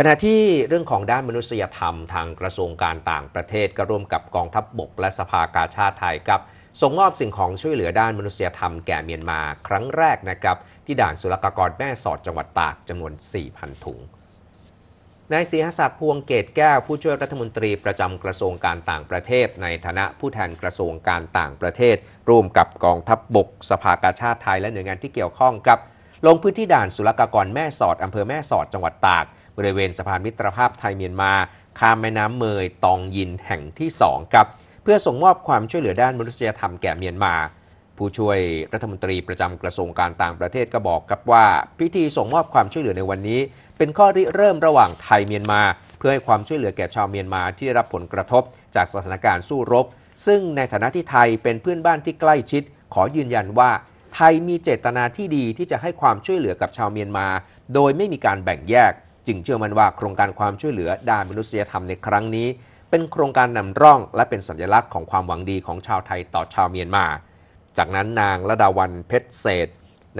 ขณะที่เรื่องของด้านมนุษยธรรมทางกระทรวงการต่างประเทศก็ร่วมกับกองทัพบบกและสภากาชาติไทยครับส่งมอบสิ่งของช่วยเหลือด้านมนุษยธรรมแก่เมียนมาครั้งแรกนะครับที่ด่านศุลกากรแม่สอดจังหวัดตากจำนวน 4,000 ถุง นายศรีหศักดิ์พวงเกตแก้วผู้ช่วยรัฐมนตรีประจำกระทรวงการต่างประเทศ ในฐานะผู้แทนกระทรวงการต่างประเทศร่วมกับกองทัพบบกสภากาชาติไทยและหน่วยงานที่เกี่ยวข้องครับลงพื้นที่ด่านศุลกากรแม่สอด อำเภอแม่สอดจังหวัดตาก บริเวณสะพานมิตรภาพไทยเมียนมาข้ามแม่น้ำเมยตองยินแห่งที่2ครับ เพื่อส่งมอบความช่วยเหลือด้านมนุษยธรรมแก่เมียนมา ผู้ช่วยรัฐมนตรีประจำกระทรวงการต่างประเทศก็บอกครับว่า พิธีส่งมอบความช่วยเหลือในวันนี้ เป็นข้อริเริ่มระหว่างไทยเมียนมา เพื่อให้ความช่วยเหลือแก่ชาวเมียนมาที่ได้รับผลกระทบ จากสถานการณ์สู้รบซึ่งในฐานะที่ไทยเป็นเพื่อนบ้านที่ใกล้ชิด ขอยืนยันว่าไทยมีเจตนาที่ดีที่จะให้ความช่วยเหลือกับชาวเมียนมา โดยไม่มีการแบ่งแยก จึงเชื่อมั่นว่าโครงการความช่วยเหลือด้านมนุษยธรรมในครั้งนี้ เป็นโครงการนำร่องและเป็นสัญลักษณ์ของความหวังดีของชาวไทยต่อชาวเมียนมา จากนั้นนางระดาวันเพชรเศษ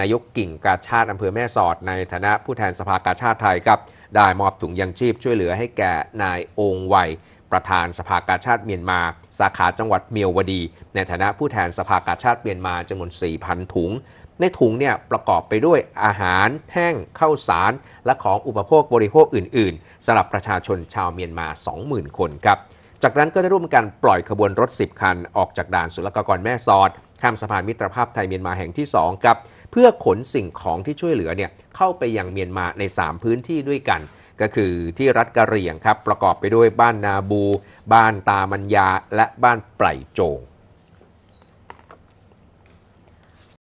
นายกกิ่งกาชาติอำเภอแม่สอด ในฐานะผู้แทนสภากาชาติไทยครับได้มอบถุงยังชีพช่วยเหลือให้แก่นายองค์ไวประธานสภากาชาติเมียนมา สาขาจังหวัดเมียววดี ในฐานะผู้แทนสภากาชาติเมียนมาจำนวน4,000 ถุง ในถุงเนี่ยประกอบไปด้วยอาหาร แห้งข้าวสาร และของอุปโภคบริโภคอื่น ๆสำหรับประชาชนชาวเมียนมา 20,000 คนครับจากนั้นก็ได้ร่วมกันปล่อยขบวนรถ 10 คันออกจากด่านศุลกากรแม่สอด ข้ามสะพานมิตรภาพไทยเมียนมาแห่งที่ 2 ครับ เพื่อขนสิ่งของที่ช่วยเหลือเนี่ยเข้าไปยังเมียนมาใน 3 พื้นที่ด้วยกัน ก็คือที่รัฐกะเหรี่ยงครับประกอบไปด้วยบ้านนาบู บ้านตามัญญาและบ้านไปรโจง